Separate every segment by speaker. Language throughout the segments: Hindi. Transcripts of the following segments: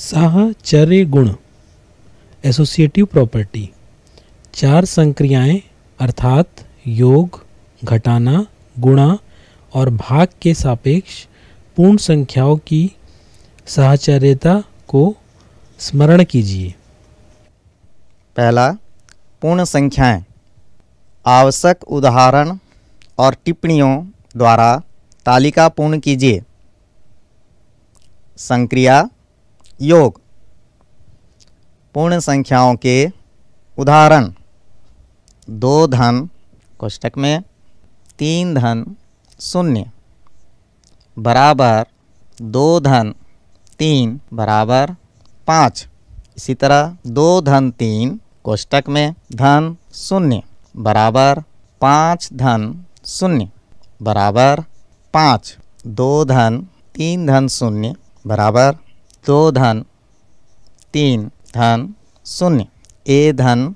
Speaker 1: साहचर्य गुण एसोसिएटिव प्रॉपर्टी चार संक्रियाएं अर्थात योग घटाना गुणा और भाग के सापेक्ष पूर्ण संख्याओं की सहचर्यता को स्मरण कीजिए पहला पूर्ण संख्याएं आवश्यक उदाहरण और टिप्पणियों द्वारा तालिका पूर्ण कीजिए संक्रिया योग पूर्ण संख्याओं के उदाहरण दो धन कोष्टक में तीन धन शून्य बराबर दो धन तीन बराबर पाँच इसी तरह दो धन तीन कोष्टक में धन शून्य बराबर पाँच धन शून्य बराबर पाँच दो धन तीन धन शून्य बराबर दो धन तीन धन शून्य ए धन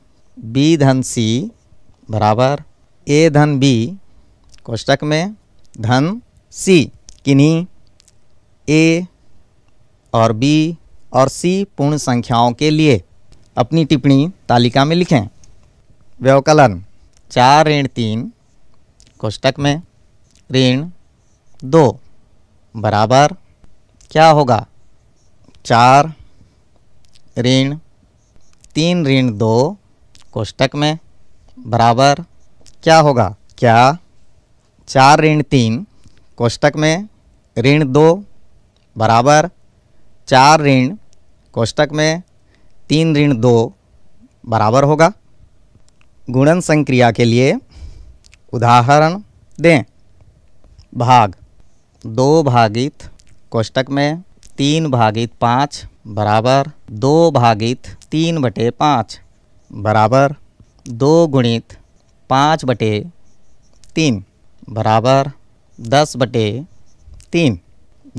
Speaker 1: बी धन सी बराबर ए धन बी कोष्टक में धन सी किन्हीं ए और बी और सी पूर्ण संख्याओं के लिए अपनी टिप्पणी तालिका में लिखें व्यवकलन चार ऋण तीन कोष्टक में ऋण दो बराबर क्या होगा चार ऋण तीन ऋण दो कोष्टक में बराबर क्या होगा क्या चार ऋण तीन कोष्टक में ऋण दो बराबर चार ऋण कोष्टक में तीन ऋण दो बराबर होगा गुणन संक्रिया के लिए उदाहरण दें भाग दो भागित कोष्टक में तीन भागित पाँच बराबर दो भागित तीन बटे पाँच बराबर दो गुणित पाँच बटे तीन बराबर दस बटे तीन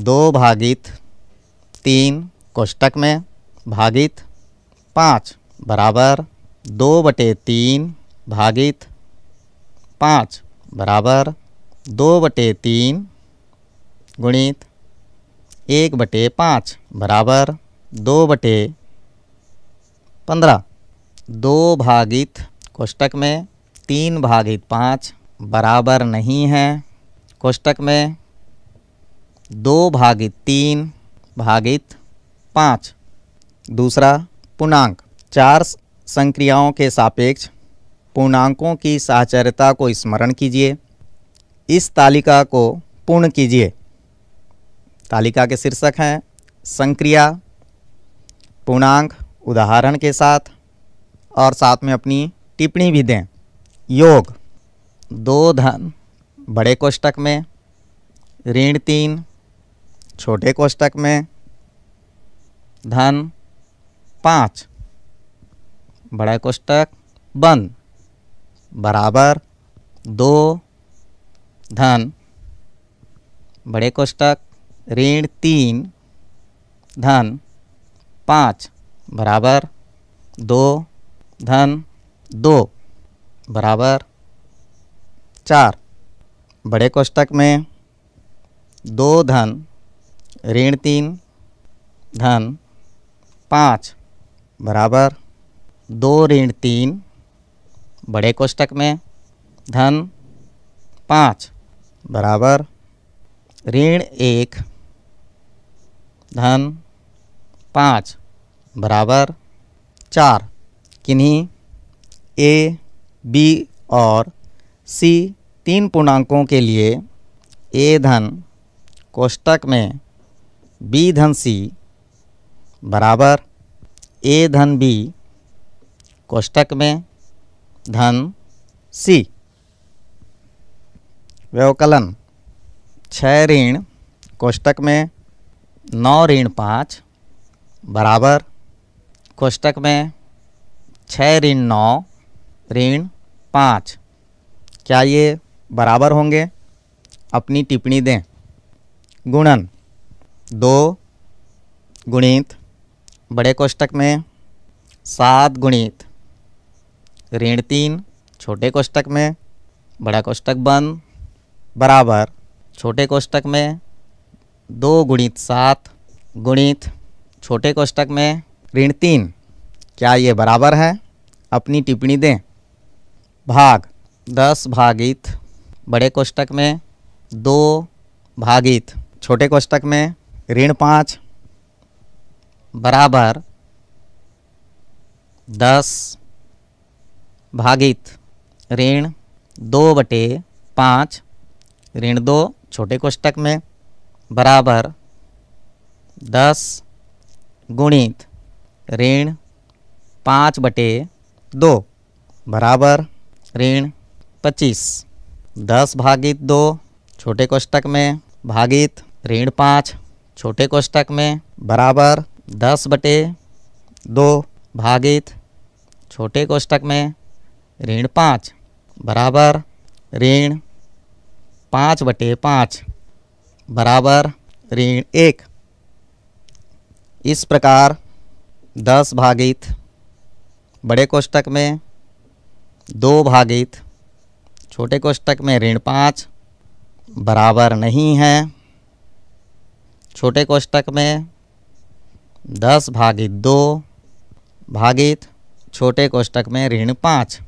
Speaker 1: दो भागित तीन कोष्टक में भागित पाँच बराबर दो बटे तीन भागित पाँच बराबर दो बटे तीन गुणित एक बटे पाँच बराबर दो बटे पंद्रह दो भागित कोष्टक में तीन भागित पाँच बराबर नहीं है कोष्टक में दो भागित तीन भागित पाँच दूसरा पूर्णांक चार संक्रियाओं के सापेक्ष पूर्णांकों की साचर्यता को स्मरण कीजिए इस तालिका को पूर्ण कीजिए तालिका के शीर्षक हैं संक्रिया पूर्णांक उदाहरण के साथ और साथ में अपनी टिप्पणी भी दें योग दो धन बड़े कोष्टक में ऋण तीन छोटे कोष्टक में धन पाँच बड़ा कोष्टक बंद बराबर दो धन बड़े कोष्टक ऋण तीन धन पाँच बराबर दो धन दो बराबर चार बड़े कोष्टक में दो धन ऋण तीन धन पाँच बराबर दो ऋण तीन बड़े कोष्टक में धन पाँच बराबर ऋण एक धन पाँच बराबर चार किन्हीं ए बी और सी तीन पूर्णांकों के लिए ए धन कोष्टक में बी धन सी बराबर ए धन बी कोष्टक में धन सी व्यवकलन छः ऋण कोष्टक में नौ ऋण पाँच बराबर कोष्टक में छः ऋण नौ ऋण पाँच क्या ये बराबर होंगे अपनी टिप्पणी दें गुणन दो गुणित बड़े कोष्टक में सात गुणित ऋण तीन छोटे कोष्टक में बड़ा कोष्टक बंद बराबर छोटे कोष्टक में दो गुणित सात गुणित छोटे कोष्टक में ऋण तीन क्या ये बराबर है अपनी टिप्पणी दें भाग दस भागित बड़े कोष्टक में दो भागित छोटे कोष्टक में ऋण पाँच बराबर दस भागित ऋण दो बटे पाँच ऋण दो छोटे कोष्टक में बराबर दस गुणित ऋण पाँच बटे दो बराबर ऋण पच्चीस दस भागित दो छोटे कोष्टक में भागित ऋण पाँच छोटे कोष्टक में बराबर दस बटे दो भागित छोटे कोष्टक में ऋण पाँच बराबर ऋण पाँच बटे पाँच बराबर ऋण एक इस प्रकार दस भागित बड़े कोष्टक में दो भागित छोटे कोष्टक में ऋण पाँच बराबर नहीं है छोटे कोष्टक में दस भागित दो भागित छोटे कोष्टक में ऋण पाँच